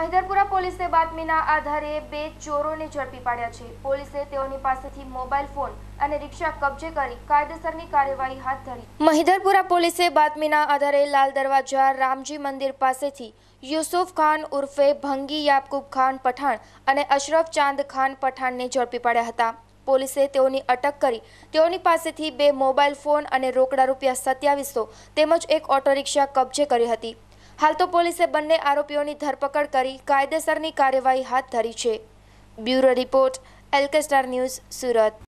મહિદરપુરા પોલીસે બાતમીના આધારે બે ચોરોને ઝડપી પાડ્યા છે પોલીસે તેઓની પાસેથી મોબાઈલ ફોન અને રિક્ષા કબજે કરી કાયદેસરની કાર્યવાહી હાથ ધરી મહિધરપુરા પોલીસે બાતમીના આધારે લાલ દરવાજા રામજી મંદિર પાસેથી યુસુફ ખાન ઉર્ફે ભંગી યાકુબ ખાન પઠાણ અને અશરફ ચાંદ ખાન પઠાણને ઝડપી પાડ્યા હતા પોલીસે તેઓની અટક કરી તેઓની પાસેથી બે મોબાઈલ ફોન અને રોકડા રૂપિયા સત્યાવીસો તેમજ એક ઓટો રિક્ષા કબજે કરી હતી હાલ તો પોલીસે બંને આરોપીઓની ધરપકડ કરી કાયદેસરની કાર્યવાહી હાથ ધરી છે bureau report LK star news Surat